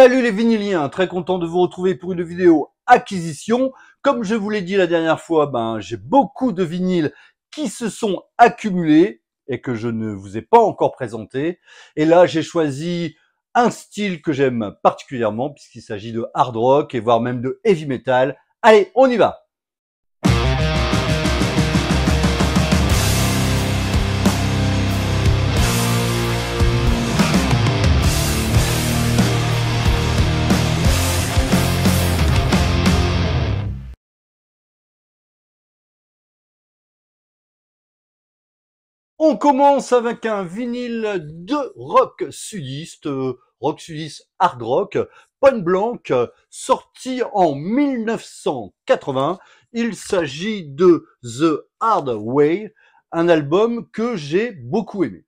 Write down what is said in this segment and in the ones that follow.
Salut les vinyliens, très content de vous retrouver pour une vidéo acquisition. Comme je vous l'ai dit la dernière fois, ben, j'ai beaucoup de vinyles qui se sont accumulés et que je ne vous ai pas encore présenté. Et là, j'ai choisi un style que j'aime particulièrement puisqu'il s'agit de hard rock et voire même de heavy metal. Allez, on y va On commence avec un vinyle de rock sudiste, euh, rock sudiste hard rock, Point Blanc, sorti en 1980. Il s'agit de The Hard Way, un album que j'ai beaucoup aimé.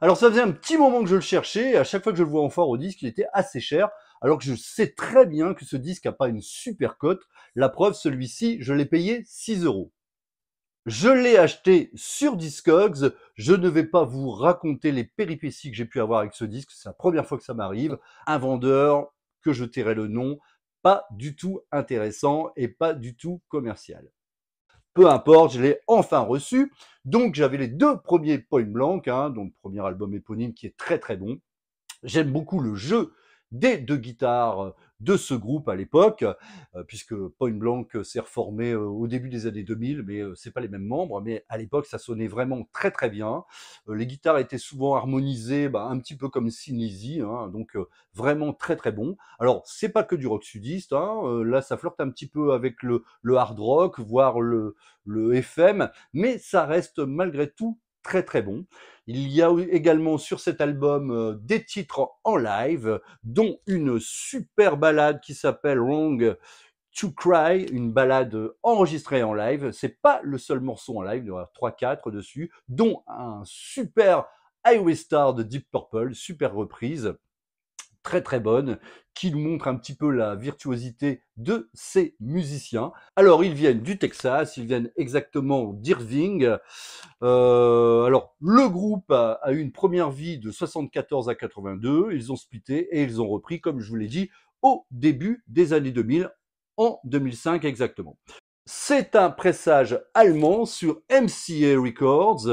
Alors ça faisait un petit moment que je le cherchais, à chaque fois que je le vois en fort au disque, il était assez cher, alors que je sais très bien que ce disque n'a pas une super cote. La preuve, celui-ci, je l'ai payé 6 euros. Je l'ai acheté sur Discogs. Je ne vais pas vous raconter les péripéties que j'ai pu avoir avec ce disque. C'est la première fois que ça m'arrive. Un vendeur, que je tairai le nom, pas du tout intéressant et pas du tout commercial. Peu importe, je l'ai enfin reçu. Donc j'avais les deux premiers points blancs, hein, donc premier album éponyme qui est très très bon. J'aime beaucoup le jeu des deux guitares de ce groupe à l'époque, euh, puisque Point Blank s'est reformé euh, au début des années 2000, mais euh, c'est pas les mêmes membres. Mais à l'époque, ça sonnait vraiment très très bien. Les guitares étaient souvent harmonisées, bah, un petit peu comme Synesy, hein, donc vraiment très très bon. Alors c'est pas que du rock sudiste, hein, là ça flirte un petit peu avec le, hard rock, voire le FM, mais ça reste malgré tout très très bon. Il y a également sur cet album euh, des titres en live, dont une super balade qui s'appelle Wrong to Cry, une balade enregistrée en live. C'est pas le seul morceau en live, il y en a 3-4 dessus, dont un super Highway Star de Deep Purple, super reprise très très bonne qui montre un petit peu la virtuosité de ces musiciens. Alors ils viennent du Texas, ils viennent exactement d'Irving. Euh, alors le groupe a, a, eu une première vie de 74 à 82, ils ont splitté et ils ont repris comme je vous l'ai dit au début des années 2000 en 2005 exactement. C'est un pressage allemand sur MCA Records,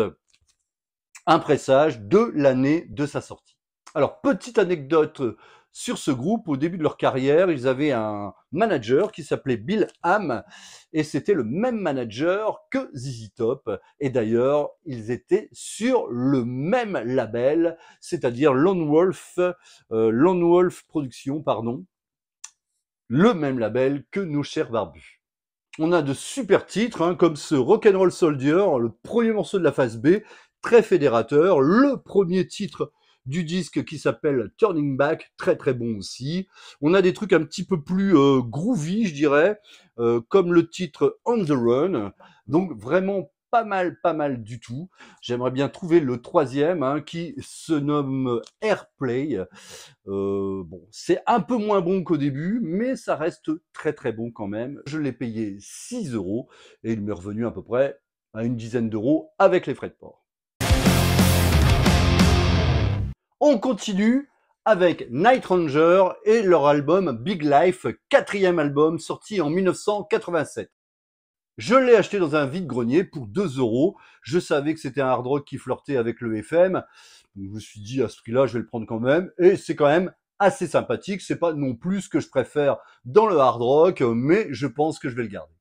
un pressage de l'année de sa sortie. Alors, petite anecdote euh, sur ce groupe, au début de leur carrière, ils avaient un manager qui s'appelait Bill Ham, et c'était le même manager que ZZ Top, et d'ailleurs, ils étaient sur le même label, c'est-à-dire Lone Wolf, euh, Lone Wolf Productions, pardon, le même label que nos chers barbus. On a de super titres, hein, comme ce Rock'n'Roll Soldier, le premier morceau de la phase B, très fédérateur, le premier titre du disque qui s'appelle Turning Back, très très bon aussi. On a des trucs un petit peu plus euh, groovy, je dirais, euh, comme le titre On the Run. Donc vraiment pas mal, pas mal du tout. J'aimerais bien trouver le troisième hein, qui se nomme Airplay. Euh, bon, c'est un peu moins bon qu'au début, mais ça reste très très bon quand même. Je l'ai payé 6 euros et il m'est revenu à peu près à une dizaine d'euros avec les frais de port. On continue avec Night Ranger et leur album Big Life, quatrième album sorti en 1987. Je l'ai acheté dans un vide-grenier pour 2 euros. Je savais que c'était un hard rock qui flirtait avec le FM. je me suis dit, à ce prix-là, je vais le prendre quand même. Et c'est quand même assez sympathique. C'est pas non plus ce que je préfère dans le hard rock, mais je pense que je vais le garder.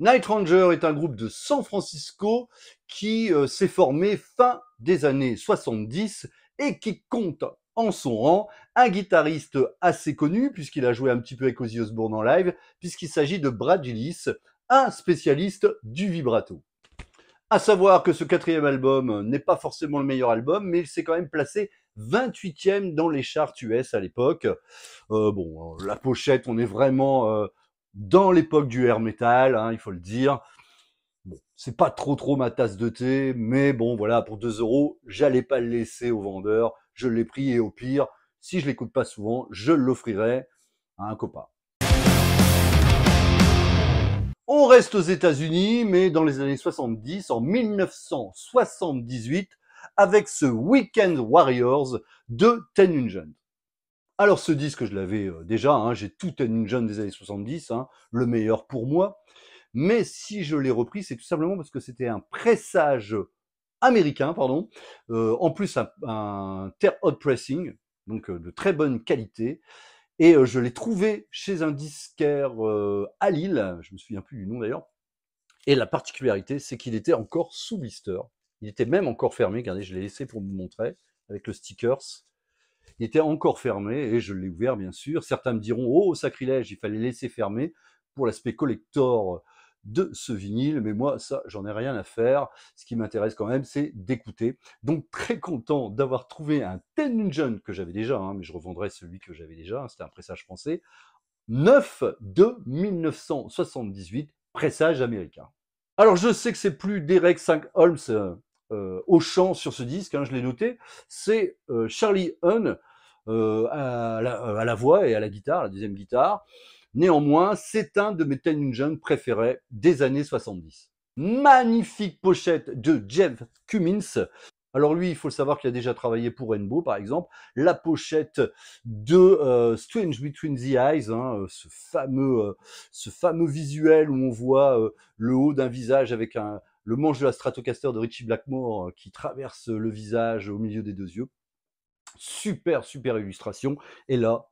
Night Ranger est un groupe de San Francisco qui euh, s'est formé fin des années 70 et qui compte en son rang un guitariste assez connu, puisqu'il a joué un petit peu avec Ozzy Osbourne en live, puisqu'il s'agit de Brad Gillis, un spécialiste du vibrato. À savoir que ce quatrième album n'est pas forcément le meilleur album, mais il s'est quand même placé 28e dans les charts US à l'époque. Euh, bon, la pochette, on est vraiment euh, dans l'époque du air metal, hein, il faut le dire c'est pas trop trop ma tasse de thé, mais bon voilà, pour 2 euros, j'allais pas le laisser au vendeur, je l'ai pris et au pire, si je l'écoute pas souvent, je l'offrirai à un copain. On reste aux États-Unis, mais dans les années 70, en 1978, avec ce Weekend Warriors de Ten Alors ce disque, je l'avais euh, déjà, hein, j'ai tout Ten des années 70, hein, le meilleur pour moi. Mais si je l'ai repris, c'est tout simplement parce que c'était un pressage américain, pardon. Euh, en plus, un, terre hot pressing, donc euh, de très bonne qualité. Et euh, je l'ai trouvé chez un disquaire à Lille, je me souviens plus du nom d'ailleurs. Et la particularité, c'est qu'il était encore sous blister. Il était même encore fermé. Regardez, je l'ai laissé pour vous montrer avec le stickers. Il était encore fermé et je l'ai ouvert, bien sûr. Certains me diront, oh, sacrilège, il fallait laisser fermer pour l'aspect collector de ce vinyle, mais moi, ça, j'en ai rien à faire. Ce qui m'intéresse quand même, c'est d'écouter. Donc, très content d'avoir trouvé un Ten John que j'avais déjà, hein, mais je revendrai celui que j'avais déjà, hein, c'était un pressage français, 9 de 1978, pressage américain. Alors, je sais que c'est plus Derek 5 Holmes euh, au chant sur ce disque, hein, je l'ai noté, c'est euh, Charlie Hunn euh, à la, voix et à la guitare, la deuxième guitare. Néanmoins, c'est un de mes Ninja préférés des années 70. Magnifique pochette de Jeff Cummins. Alors lui, il faut le savoir qu'il a déjà travaillé pour Rainbow, par exemple. La pochette de euh, Strange Between the Eyes, hein, euh, ce fameux, euh, ce fameux visuel où on voit le haut d'un visage avec le manche de la Stratocaster de Richie Blackmore qui traverse le visage au milieu des deux yeux. Super, super illustration. Et là,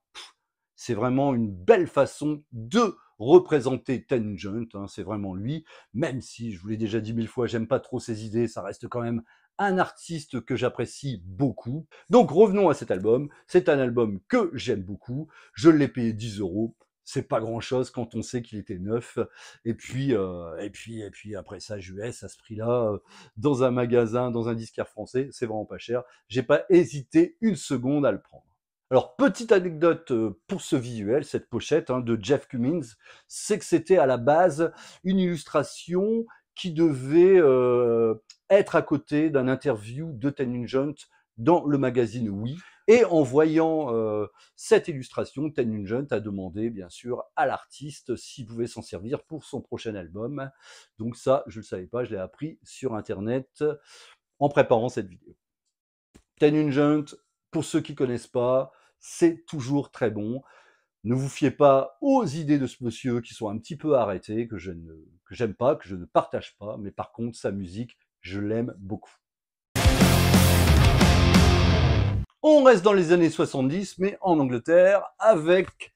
c'est vraiment une belle façon de représenter Tangent, hein, c'est vraiment lui, même si je vous l'ai déjà dit mille fois, j'aime pas trop ses idées, ça reste quand même un artiste que j'apprécie beaucoup. Donc revenons à cet album, c'est un album que j'aime beaucoup, je l'ai payé 10 euros, c'est pas grand chose quand on sait qu'il était neuf. Et puis, euh, et puis, et puis après ça, US à ce prix-là, euh, dans un magasin, dans un disquaire français, c'est vraiment pas cher. J'ai pas hésité une seconde à le prendre. Alors, petite anecdote euh, pour ce visuel, cette pochette hein, de Jeff Cummings, c'est que c'était à la base une illustration qui devait euh, être à côté d'un interview de Nugent dans le magazine Oui. Et en voyant euh, cette illustration, Nugent a demandé bien sûr à l'artiste s'il pouvait s'en servir pour son prochain album. Donc ça, je ne le savais pas, je l'ai appris sur Internet en préparant cette vidéo. Nugent, pour ceux qui ne connaissent pas, c'est toujours très bon. Ne vous fiez pas aux idées de ce monsieur qui sont un petit peu arrêtées, que je ne, j'aime pas, que je ne partage pas, mais par contre, sa musique, je l'aime beaucoup. On reste dans les années 70, mais en Angleterre, avec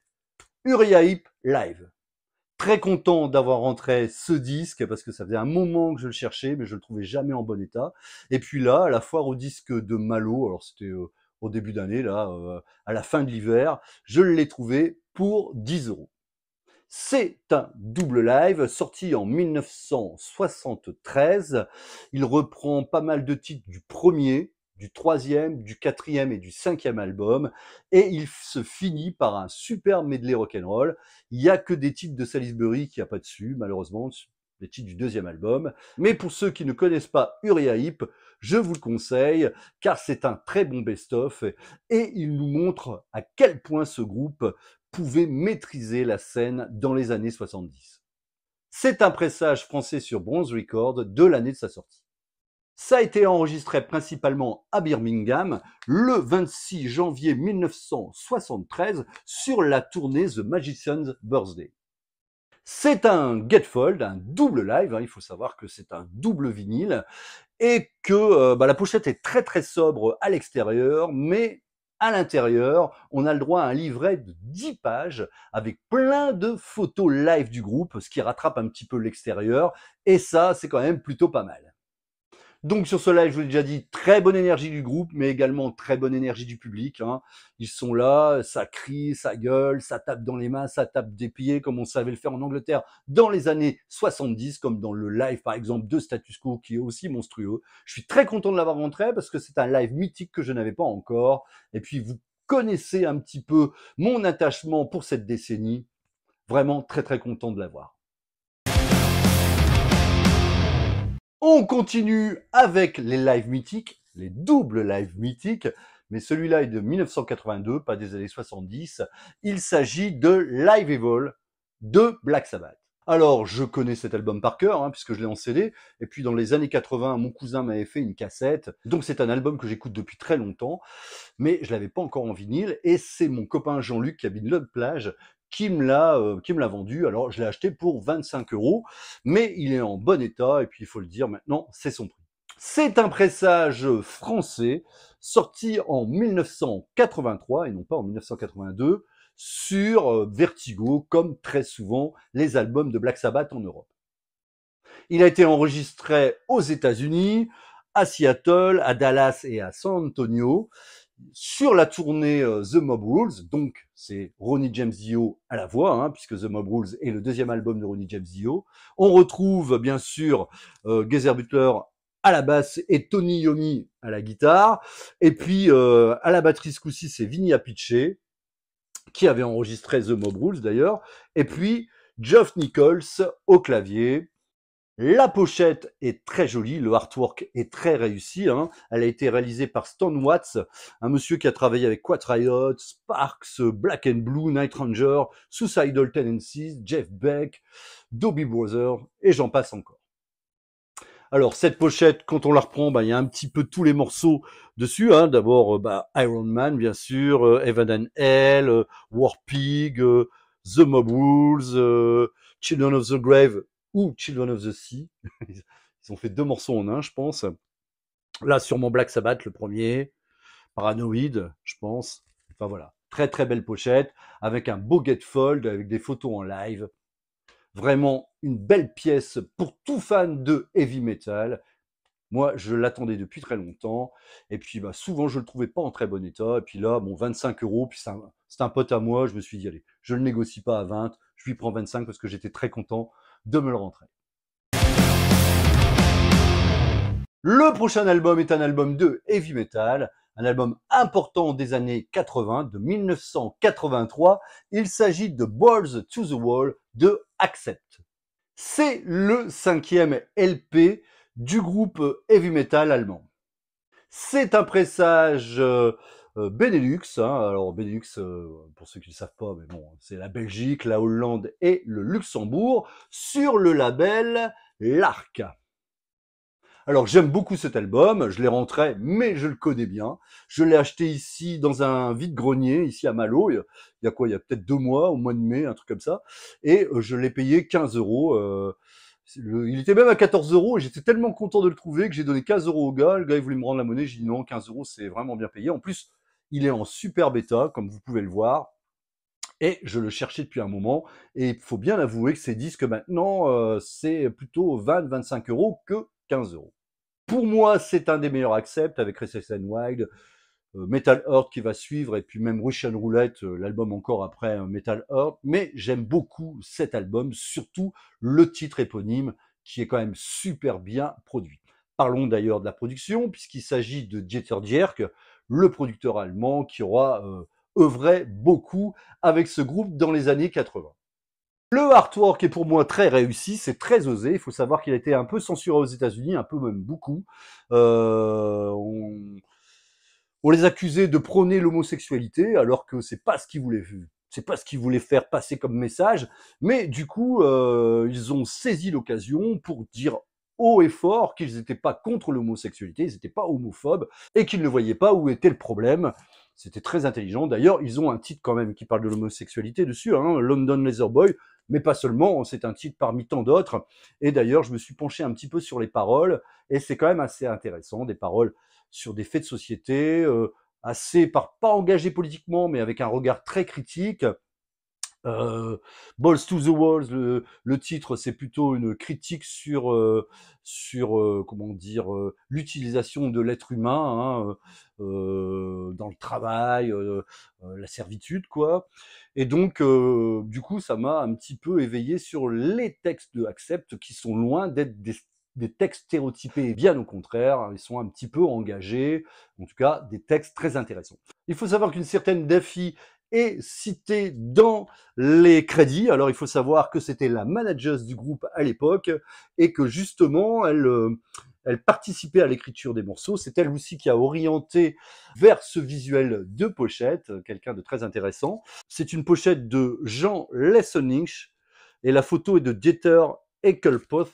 Uriah Heep Live. Très content d'avoir rentré ce disque, parce que ça faisait un moment que je le cherchais, mais je le trouvais jamais en bon état. Et puis là, à la foire au disque de Malo, alors c'était... Euh, au début d'année, là, euh, à la fin de l'hiver. Je l'ai trouvé pour 10 euros. C'est un double live sorti en 1973. Il reprend pas mal de titres du premier, du troisième, du quatrième et du cinquième album, et il se finit par un super medley rock'n'roll. Il n'y a que des titres de Salisbury qui a pas dessus, malheureusement, le titre du deuxième album. Mais pour ceux qui ne connaissent pas Uriah Heep, je vous le conseille, car c'est un très bon best-of et il nous montre à quel point ce groupe pouvait maîtriser la scène dans les années 70. C'est un pressage français sur Bronze Record de l'année de sa sortie. Ça a été enregistré principalement à Birmingham le 26 janvier 1973 sur la tournée The Magician's Birthday. C'est un Fold, un double live, hein. il faut savoir que c'est un double vinyle, et que euh, bah, la pochette est très très sobre à l'extérieur, mais à l'intérieur, on a le droit à un livret de 10 pages avec plein de photos live du groupe, ce qui rattrape un petit peu l'extérieur, et ça, c'est quand même plutôt pas mal. Donc sur ce live, je vous l'ai déjà dit, très bonne énergie du groupe, mais également très bonne énergie du public. Hein. Ils sont là, ça crie, ça gueule, ça tape dans les mains, ça tape des pieds, comme on savait le faire en Angleterre dans les années 70, comme dans le live par exemple de Status Quo, qui est aussi monstrueux. Je suis très content de l'avoir rentré parce que c'est un live mythique que je n'avais pas encore. Et puis vous connaissez un petit peu mon attachement pour cette décennie. Vraiment très très content de l'avoir. On continue avec les lives mythiques, les doubles lives mythiques, mais celui-là est de 1982, pas des années 70. Il s'agit de Live Evil de Black Sabbath. Alors, je connais cet album par cœur, hein, puisque je l'ai en CD. Et puis, dans les années 80, mon cousin m'avait fait une cassette. Donc, c'est un album que j'écoute depuis très longtemps, mais je l'avais pas encore en vinyle. Et c'est mon copain Jean-Luc qui habite l'autre plage qui me l'a euh, qui me l'a vendu. Alors je l'ai acheté pour 25 euros, mais il est en bon état et puis il faut le dire maintenant, c'est son prix. C'est un pressage français sorti en 1983 et non pas en 1982 sur euh, Vertigo, comme très souvent les albums de Black Sabbath en Europe. Il a été enregistré aux États-Unis, à Seattle, à Dallas et à San Antonio, sur la tournée euh, The Mob Rules, donc c'est Ronnie James Dio à la voix, hein, puisque The Mob Rules est le deuxième album de Ronnie James Dio. On retrouve bien sûr euh, Geyser Butler à la basse et Tony Yomi à la guitare. Et puis euh, à la batterie ce coup-ci, c'est Vinny Appice, qui avait enregistré The Mob Rules d'ailleurs. Et puis Geoff Nichols au clavier. La pochette est très jolie, le artwork est très réussi. Hein. Elle a été réalisée par Stan Watts, un monsieur qui a travaillé avec Quatriot, Sparks, Black and Blue, Night Ranger, Suicidal Tendencies, Jeff Beck, Dobby Brothers, et j'en passe encore. Alors cette pochette, quand on la reprend, bah, il y a un petit peu tous les morceaux dessus. Hein. D'abord euh, bah, Iron Man, bien sûr, euh, Evan and Hell, euh, War The Mob Rules, Children of the Grave, ou Children of the Sea. Ils ont fait deux morceaux en un, je pense. Là, mon Black Sabbath, le premier. Paranoid, je pense. Enfin voilà, très très belle pochette, avec un beau gatefold, avec des photos en live. Vraiment une belle pièce pour tout fan de heavy metal. Moi, je l'attendais depuis très longtemps. Et puis, bah, souvent, je ne le trouvais pas en très bon état. Et puis là, bon, 25 euros, puis c'est un, pote à moi. Je me suis dit, allez, je ne négocie pas à 20 je lui prends 25 parce que j'étais très content de me le rentrer. Le prochain album est un album de heavy metal, un album important des années 80, de 1983. Il s'agit de Balls to the Wall de Accept. C'est le cinquième LP du groupe heavy metal allemand. C'est un pressage euh, euh, Benelux. Hein. Alors Benelux, euh, pour ceux qui ne savent pas, mais bon, c'est la Belgique, la Hollande et le Luxembourg sur le label L'Arc. Alors j'aime beaucoup cet album, je l'ai rentré, mais je le connais bien. Je l'ai acheté ici dans un vide-grenier, ici à Malo, il y a quoi, il y a peut-être deux mois, au mois de mai, un truc comme ça. Et euh, je l'ai payé 15 euros. il était même à 14 euros et j'étais tellement content de le trouver que j'ai donné 15 euros au gars. Le gars, il voulait me rendre la monnaie. J'ai dit non, 15 euros, c'est vraiment bien payé. En plus, il est en super bêta, comme vous pouvez le voir. Et je le cherchais depuis un moment. Et il faut bien avouer que ces disques maintenant, euh, c'est plutôt 20-25 euros que 15 euros. Pour moi, c'est un des meilleurs accepts avec and Wild, euh, Metal Heart qui va suivre, et puis même Russian Roulette, euh, l'album encore après Metal Heart. Mais j'aime beaucoup cet album, surtout le titre éponyme qui est quand même super bien produit. Parlons d'ailleurs de la production, puisqu'il s'agit de Jeter Dierck, le producteur allemand qui aura euh, œuvré beaucoup avec ce groupe dans les années 80. Le artwork est pour moi très réussi, c'est très osé. Il faut savoir qu'il a été un peu censuré aux États-Unis, un peu même beaucoup. Euh, on, les accusait de prôner l'homosexualité, alors que c'est pas ce qu'ils voulaient. C'est pas ce qu'ils voulaient faire passer comme message. Mais du coup, euh, ils ont saisi l'occasion pour dire haut et fort qu'ils n'étaient pas contre l'homosexualité, ils n'étaient pas homophobes et qu'ils ne voyaient pas où était le problème. C'était très intelligent. D'ailleurs, ils ont un titre quand même qui parle de l'homosexualité dessus, hein, London Laser Boy, mais pas seulement, c'est un titre parmi tant d'autres. Et d'ailleurs, je me suis penché un petit peu sur les paroles, et c'est quand même assez intéressant, des paroles sur des faits de société, euh, assez, par, pas engagés politiquement, mais avec un regard très critique, euh, Balls to the Walls, le, titre, c'est plutôt une critique sur, euh, sur euh, comment dire, l'utilisation de l'être humain hein, dans le travail, la servitude, quoi. Et donc, du coup, ça m'a un petit peu éveillé sur les textes de Accept qui sont loin d'être des textes stéréotypés. Bien au contraire, hein, ils sont un petit peu engagés, en tout cas des textes très intéressants. Il faut savoir qu'une certaine défi est citée dans les crédits. Alors il faut savoir que c'était la manager du groupe à l'époque et que justement elle, euh, elle participait à l'écriture des morceaux. C'est elle aussi qui a orienté vers ce visuel de pochette, quelqu'un de très intéressant. C'est une pochette de Jean Lessonich et la photo est de Dieter Eckelpoth.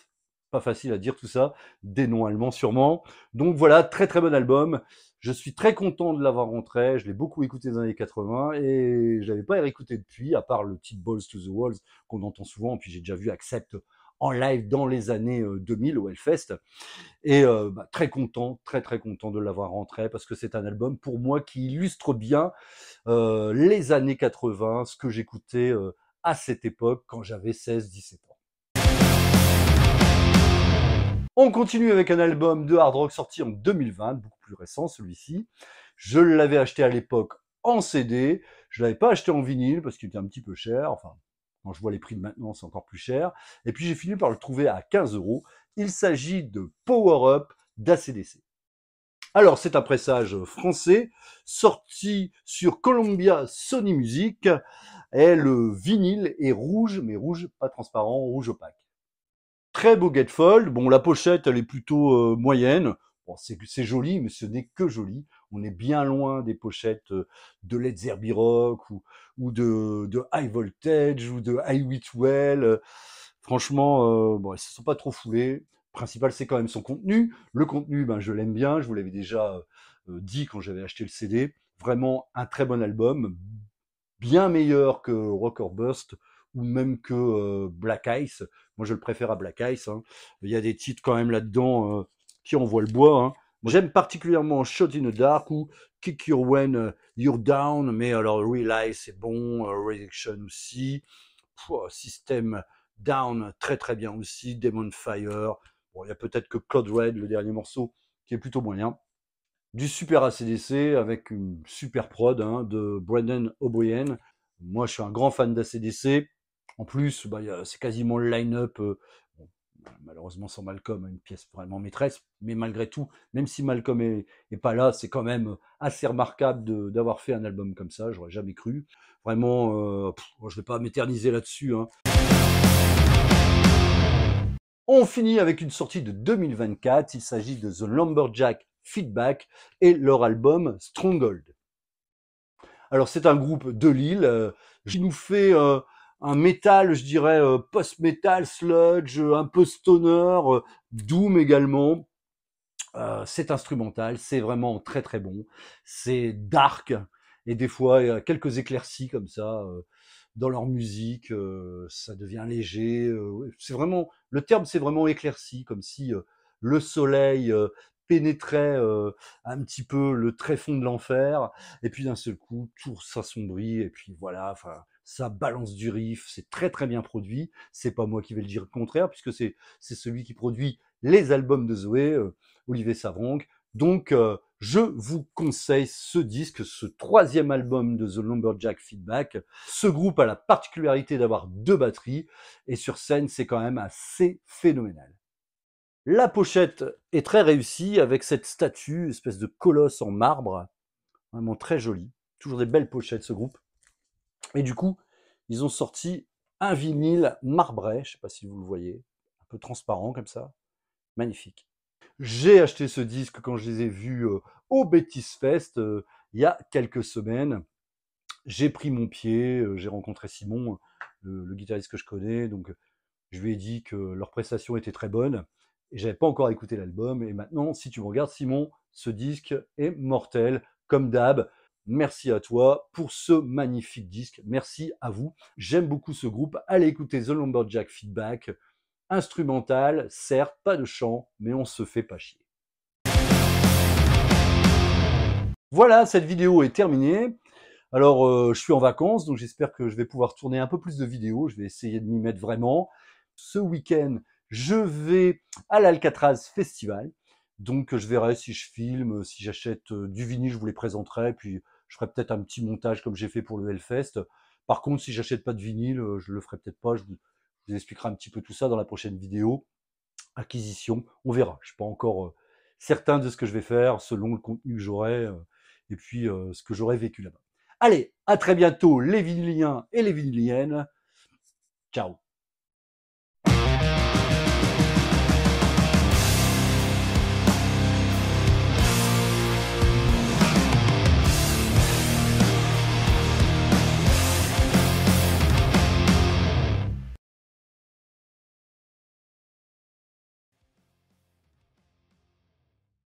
Pas facile à dire tout ça, des noms allemands sûrement. Donc voilà, très très bon album. Je suis très content de l'avoir rentré. Je l'ai beaucoup écouté dans les années 80 et je l'avais pas réécouté depuis, à part le petit Balls to the Walls qu'on entend souvent. Puis j'ai déjà vu Accept en live dans les années 2000 euh, au Hellfest. Et euh, bah, très content, très très content de l'avoir rentré parce que c'est un album pour moi qui illustre bien euh, les années 80, ce que j'écoutais à cette époque quand j'avais 16-17 ans. On continue avec un album de hard rock sorti en 2020, beaucoup plus récent celui-ci. Je l'avais acheté à l'époque en CD, je l'avais pas acheté en vinyle parce qu'il était un petit peu cher, enfin quand je vois les prix de maintenant c'est encore plus cher. Et puis j'ai fini par le trouver à 15 euros. Il s'agit de Power Up d'ACDC. Alors, c'est un pressage français sorti sur Columbia Sony Music. Et le vinyle est rouge, mais rouge pas transparent, rouge opaque très beau fold Bon, la pochette, elle est plutôt euh, moyenne. Bon, c'est joli, mais ce n'est que joli. On est bien loin des pochettes euh, de Led Zeppelin ou, ou de, High Voltage ou de High Witwell. Franchement, euh, bon, ils se sont pas trop foulés. principal, c'est quand même son contenu. Le contenu, ben, je l'aime bien. Je vous l'avais déjà dit quand j'avais acheté le CD. Vraiment un très bon album, bien meilleur que Rock or Bust ou même que Black Ice. Moi, je le préfère à Black Ice. Hein. Il y a des titres quand même là-dedans qui envoient le bois. Hein. J'aime particulièrement Shot in the Dark ou Kick Your When You're Down, mais alors Realize c'est bon, Reaction aussi, système System Down très très bien aussi, Demon Fire. Bon, il y a peut-être que Cloud Red, le dernier morceau, qui est plutôt moyen. Du super ACDC avec une super prod hein, de Brendan O'Brien. Moi, je suis un grand fan d'ACDC. En plus, bah, c'est quasiment le line-up, euh, malheureusement sans Malcolm, une pièce vraiment maîtresse, mais malgré tout, même si Malcolm est, pas là, c'est quand même assez remarquable d'avoir fait un album comme ça, j'aurais jamais cru. Vraiment, euh, oh, je vais pas m'éterniser là-dessus. Hein. On finit avec une sortie de 2024, il s'agit de The Lumberjack Feedback et leur album Stronghold. Alors c'est un groupe de Lille euh, qui nous fait un métal, je dirais, euh, post-metal, sludge, euh, un peu stoner, euh, doom également. c'est instrumental, c'est vraiment très très bon. C'est dark et des fois il y a quelques éclaircies comme ça dans leur musique, ça devient léger. c'est vraiment le terme, c'est vraiment éclairci, comme si le soleil pénétrait un petit peu le tréfonds de l'enfer et puis d'un seul coup tout s'assombrit et puis voilà. Enfin, ça balance du riff, c'est très très bien produit. C'est pas moi qui vais le dire le contraire, puisque c'est celui qui produit les albums de Zoé, euh, Olivier Savronk. Donc, euh, je vous conseille ce disque, ce troisième album de The Lumberjack Feedback. Ce groupe a la particularité d'avoir deux batteries, et sur scène, c'est quand même assez phénoménal. La pochette est très réussie avec cette statue, espèce de colosse en marbre, vraiment très jolie. Toujours des belles pochettes, ce groupe. Et du coup, ils ont sorti un vinyle marbré, je ne sais pas si vous le voyez, un peu transparent comme ça, magnifique. J'ai acheté ce disque quand je les ai vus euh, au Betis Fest euh, il y a quelques semaines. J'ai pris mon pied, euh, j'ai rencontré Simon, le, guitariste que je connais, donc je lui ai dit que leur prestation était très bonne. Et n'avais pas encore écouté l'album. Et maintenant, si tu me regardes, Simon, ce disque est mortel, comme d'hab. Merci à toi pour ce magnifique disque. Merci à vous. J'aime beaucoup ce groupe. Allez écouter The Lumberjack Feedback. Instrumental, certes, pas de chant, mais on se fait pas chier. Voilà, cette vidéo est terminée. Alors, euh, je suis en vacances, donc j'espère que je vais pouvoir tourner un peu plus de vidéos. Je vais essayer de m'y mettre vraiment. Ce week-end, je vais à l'Alcatraz Festival. Donc je verrai si je filme, si j'achète euh, du vinyle, je vous les présenterai. Puis je ferai peut-être un petit montage comme j'ai fait pour le Hellfest. Par contre, si j'achète pas de vinyle, euh, je le ferai peut-être pas. Je vous, expliquerai un petit peu tout ça dans la prochaine vidéo. Acquisition, on verra. Je suis pas encore euh, certain de ce que je vais faire selon le contenu que j'aurai euh, et puis ce que j'aurai vécu là-bas. Allez, à très bientôt les vinyliens et les vinyliennes. Ciao